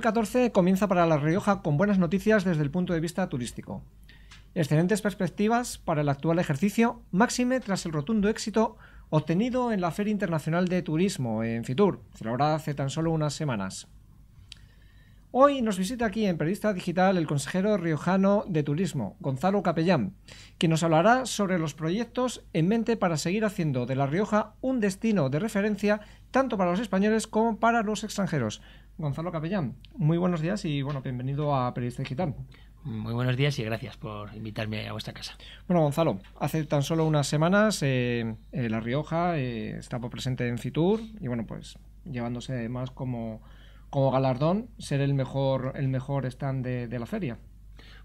2014 comienza para La Rioja con buenas noticias desde el punto de vista turístico. Excelentes perspectivas para el actual ejercicio, máxime tras el rotundo éxito obtenido en la Feria Internacional de Turismo en Fitur, celebrada hace tan solo unas semanas. Hoy nos visita aquí en Periodista Digital el consejero riojano de Turismo, Gonzalo Capellán, quien nos hablará sobre los proyectos en mente para seguir haciendo de La Rioja un destino de referencia tanto para los españoles como para los extranjeros. Gonzalo Capellán, muy buenos días y bueno, bienvenido a Periodista Digital. Muy buenos días y gracias por invitarme a vuestra casa. Bueno, Gonzalo, hace tan solo unas semanas eh, eh, La Rioja eh, estaba presente en Fitur y bueno, pues llevándose más como como galardón ser el mejor, el mejor stand de, la feria.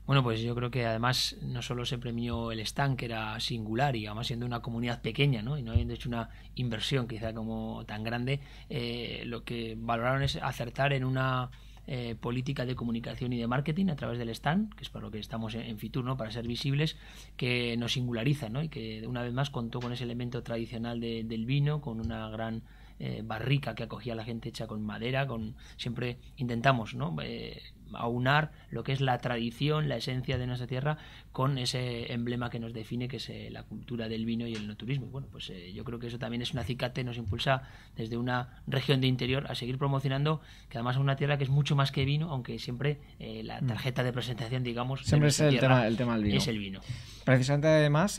Bueno, pues yo creo que además no solo se premió el stand, que era singular y además siendo una comunidad pequeña, ¿no? Y no habiendo hecho una inversión quizá como tan grande, eh, lo que valoraron es acertar en una eh, política de comunicación y de marketing a través del stand, que es para lo que estamos en, Fitur, ¿no? Para ser visibles, que nos singulariza, ¿no? Y que una vez más contó con ese elemento tradicional del vino, con una gran eh, barrica que acogía la gente hecha con madera, con siempre intentamos, ¿no? Eh, aunar lo que es la tradición, la esencia de nuestra tierra, con ese emblema que nos define, que es eh, la cultura del vino y el no turismo. Bueno, pues eh, yo creo que eso también es un acicate, nos impulsa desde una región de interior a seguir promocionando, que además es una tierra que es mucho más que vino, aunque siempre eh, la mm. tarjeta de presentación, digamos, siempre es el tema, del vino. Es el vino. Precisamente además,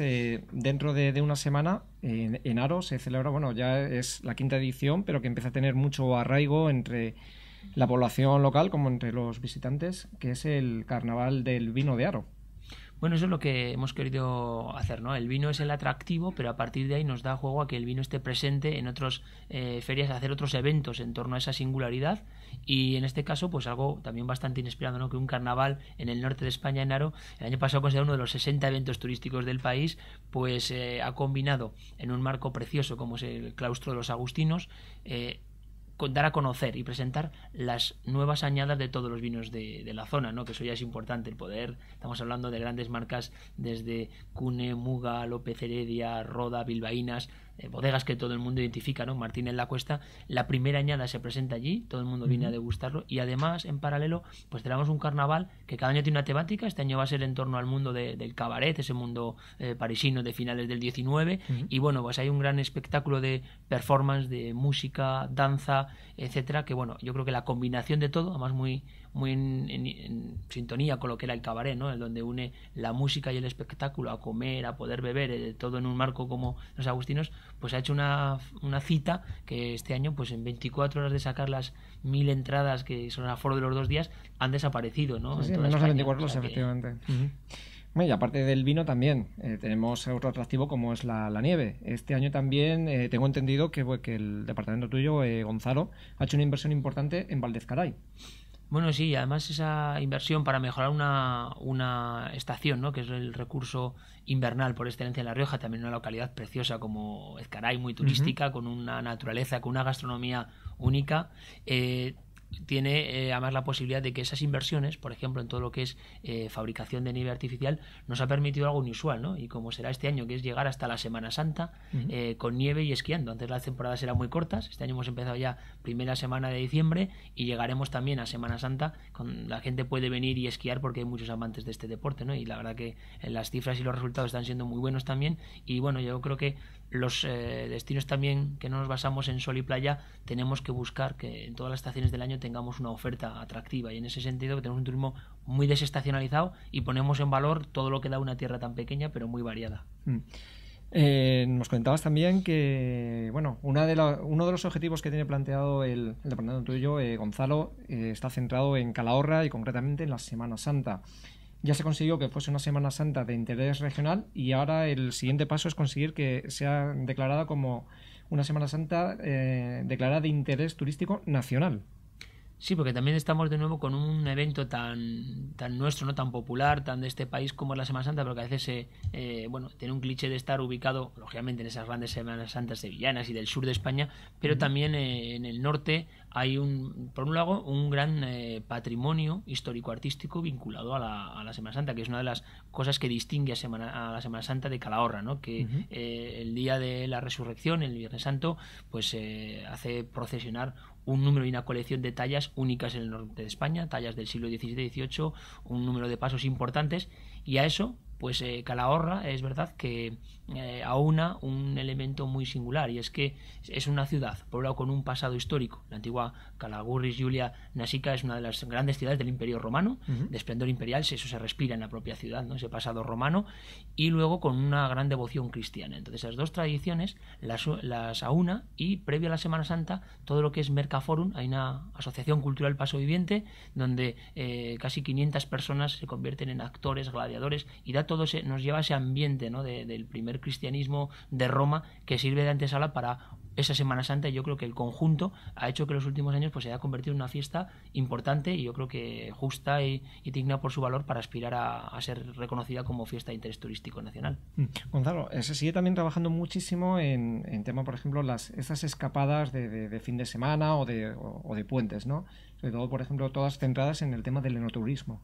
dentro de, una semana en Aro se celebra, bueno, ya es la quinta edición, pero que empieza a tener mucho arraigo entre la población local como entre los visitantes, que es el carnaval del vino de Aro. Bueno, eso es lo que hemos querido hacer, ¿no? El vino es el atractivo, pero a partir de ahí nos da juego a que el vino esté presente en otras eh, ferias, hacer otros eventos en torno a esa singularidad. Y en este caso, pues algo también bastante inesperado, ¿no? Que un carnaval en el norte de España, en Aro, el año pasado considerado uno de los 60 eventos turísticos del país, pues eh, ha combinado en un marco precioso como es el claustro de los agustinos. Eh, dar a conocer y presentar las nuevas añadas de todos los vinos de, de, la zona, ¿no? que eso ya es importante, el poder, estamos hablando de grandes marcas desde Cune, Muga, López Heredia, Roda, Bilbaínas, eh, bodegas que todo el mundo identifica, ¿no? en La Cuesta, la primera añada se presenta allí, todo el mundo viene a degustarlo y además, en paralelo, pues tenemos un carnaval que cada año tiene una temática, este año va a ser en torno al mundo del cabaret, ese mundo eh, parisino de finales del 19 y bueno, pues hay un gran espectáculo de performance, de música, danza, etcétera, que bueno, yo creo que la combinación de todo, además muy muy en, sintonía con lo que era el cabaret, ¿no? donde une la música y el espectáculo a comer, a poder beber, eh, todo en un marco como los agustinos, pues ha hecho una, una, cita que este año, pues en 24 horas de sacar las mil entradas que son a foro de los dos días, han desaparecido. ¿no? menos de 24 horas, efectivamente. y aparte del vino también eh, tenemos otro atractivo como es la, nieve. Este año también eh, tengo entendido que, que, el departamento tuyo, eh, Gonzalo, ha hecho una inversión importante en Valdezcaray. Bueno, sí, además esa inversión para mejorar una, una estación, ¿no? que es el recurso invernal por excelencia en La Rioja, también una localidad preciosa como Ezcaray, muy turística, con una naturaleza, con una gastronomía única, eh, tiene eh, además la posibilidad de que esas inversiones, por ejemplo, en todo lo que es eh, fabricación de nieve artificial, nos ha permitido algo inusual, ¿no? Y como será este año, que es llegar hasta la Semana Santa eh, con nieve y esquiando. Antes las temporadas eran muy cortas, este año hemos empezado ya primera semana de diciembre y llegaremos también a Semana Santa, con la gente puede venir y esquiar porque hay muchos amantes de este deporte, ¿no? Y la verdad que las cifras y los resultados están siendo muy buenos también y bueno, yo creo que los eh, destinos también que no nos basamos en sol y playa, tenemos que buscar que en todas las estaciones del año tengamos una oferta atractiva y en ese sentido que tenemos un turismo muy desestacionalizado y ponemos en valor todo lo que da una tierra tan pequeña pero muy variada. Mm. Eh, nos comentabas también que, bueno, uno de los objetivos que tiene planteado el, departamento tuyo, eh, Gonzalo, está centrado en Calahorra y concretamente en la Semana Santa ya se consiguió que fuese una Semana Santa de interés regional y ahora el siguiente paso es conseguir que sea declarada como una Semana Santa eh, declarada de interés turístico nacional. Sí, porque también estamos de nuevo con un evento tan, tan nuestro, no tan popular, tan de este país como es la Semana Santa, pero a veces se, eh, bueno, tiene un cliché de estar ubicado, lógicamente, en esas grandes Semanas Santas sevillanas y del sur de España, pero también eh, en el norte hay, un, por un lado, un gran eh, patrimonio histórico-artístico vinculado a la, Semana Santa, que es una de las cosas que distingue a, Semana, a la Semana Santa de Calahorra, ¿no? que el día de la resurrección, el Viernes Santo, pues hace procesionar un número y una colección de tallas únicas en el norte de España, tallas del siglo XVII-XVIII, un número de pasos importantes, y a eso pues Calahorra eh, es verdad que eh, aúna un elemento muy singular y es que es una ciudad poblada con un pasado histórico. La antigua Calagurris Julia Nasica es una de las grandes ciudades del Imperio Romano, de esplendor imperial, eso se respira en la propia ciudad, ¿no? ese pasado romano, y luego con una gran devoción cristiana. Entonces, esas dos tradiciones las, aúna y previo a la Semana Santa, todo lo que es Mercaforum, hay una asociación cultural Paso Viviente donde eh, casi 500 personas se convierten en actores, gladiadores y datos todo nos lleva a ese ambiente ¿no? del primer cristianismo de Roma que sirve de antesala para esa Semana Santa y yo creo que el conjunto ha hecho que los últimos años pues, se haya convertido en una fiesta importante y yo creo que justa y, digna por su valor para aspirar a, ser reconocida como fiesta de interés turístico nacional. Mm. Gonzalo, eh, se sigue también trabajando muchísimo en, tema, por ejemplo, las, esas escapadas de, fin de semana o de, o de puentes, ¿no? Sobre todo, por ejemplo, todas centradas en el tema del enoturismo.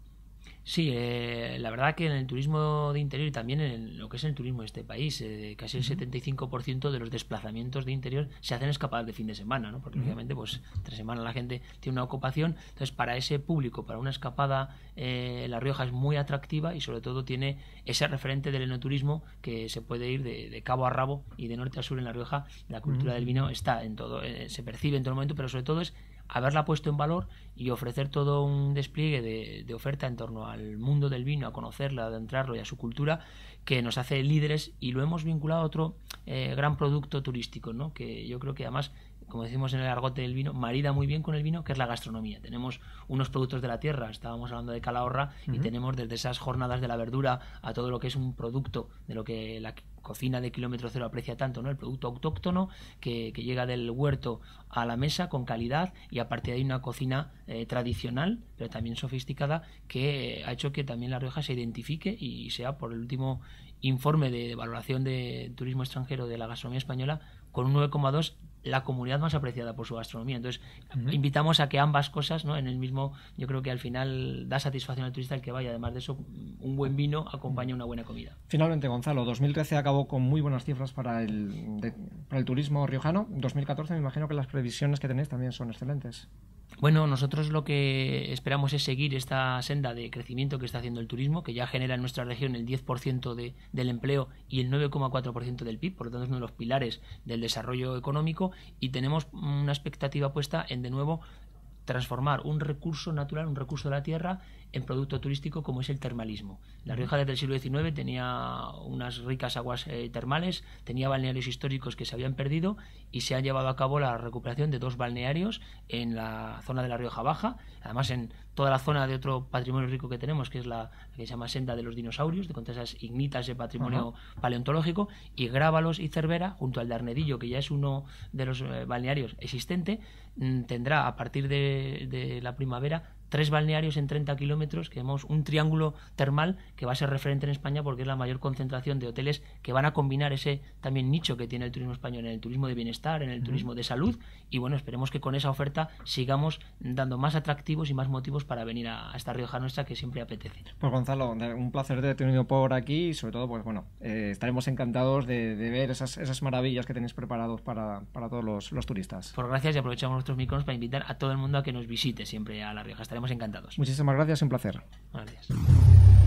Sí, eh, la verdad que en el turismo de interior y también en lo que es el turismo de este país, eh, casi el 75% de los desplazamientos de interior se hacen escapadas de fin de semana, ¿no? porque obviamente pues tres semanas la gente tiene una ocupación, entonces para ese público, para una escapada, eh, La Rioja es muy atractiva y sobre todo tiene ese referente del enoturismo que se puede ir de, cabo a rabo y de norte a sur en La Rioja, la cultura del vino está en todo, se percibe en todo momento, pero sobre todo es haberla puesto en valor y ofrecer todo un despliegue de, oferta en torno al mundo del vino, a conocerla, a adentrarlo y a su cultura, que nos hace líderes y lo hemos vinculado a otro eh, gran producto turístico, ¿no? que yo creo que además, como decimos en el argote del vino, marida muy bien con el vino, que es la gastronomía. Tenemos unos productos de la tierra, estábamos hablando de Calahorra, y tenemos desde esas jornadas de la verdura a todo lo que es un producto de lo que la cocina de kilómetro cero aprecia tanto, ¿no? El producto autóctono que, llega del huerto a la mesa con calidad y a partir de ahí una cocina eh, tradicional, pero también sofisticada, que eh, ha hecho que también La Rioja se identifique y sea por el último informe de valoración de turismo extranjero de la gastronomía española con un 9,2 la comunidad más apreciada por su gastronomía. Entonces, invitamos a que ambas cosas, ¿no? En el mismo, yo creo que al final da satisfacción al turista el que vaya. Además de eso, un buen vino acompaña una buena comida. Finalmente, Gonzalo, 2013 acabó con muy buenas cifras para el, para el turismo riojano. 2014 me imagino que las previsiones que tenéis también son excelentes. Bueno, nosotros lo que esperamos es seguir esta senda de crecimiento que está haciendo el turismo, que ya genera en nuestra región el 10% de, del empleo y el 9,4% del PIB, por lo tanto es uno de los pilares del desarrollo económico y tenemos una expectativa puesta en de nuevo transformar un recurso natural, un recurso de la tierra, en producto turístico como es el termalismo. La Rioja desde el siglo XIX tenía unas ricas aguas eh, termales, tenía balnearios históricos que se habían perdido y se ha llevado a cabo la recuperación de dos balnearios en la zona de la Rioja Baja, además en toda la zona de otro patrimonio rico que tenemos, que es la, que se llama Senda de los Dinosaurios, de contra esas ignitas de patrimonio paleontológico, y Grábalos y Cervera, junto al de Arnedillo, que ya es uno de los eh, balnearios existente, mm, tendrá a partir de de, la primavera tres balnearios en 30 kilómetros, que llamamos un triángulo termal, que va a ser referente en España porque es la mayor concentración de hoteles que van a combinar ese también nicho que tiene el turismo español en el turismo de bienestar, en el turismo de salud. Y bueno, esperemos que con esa oferta sigamos dando más atractivos y más motivos para venir a, esta Rioja nuestra que siempre apetece. Pues Gonzalo, un placer de tenido por aquí y sobre todo, pues bueno, eh, estaremos encantados de, ver esas, esas, maravillas que tenéis preparados para, todos los, turistas. Por gracias y aprovechamos nuestros micrófonos para invitar a todo el mundo a que nos visite siempre a La Rioja. Estamos encantados. Muchísimas gracias, un placer.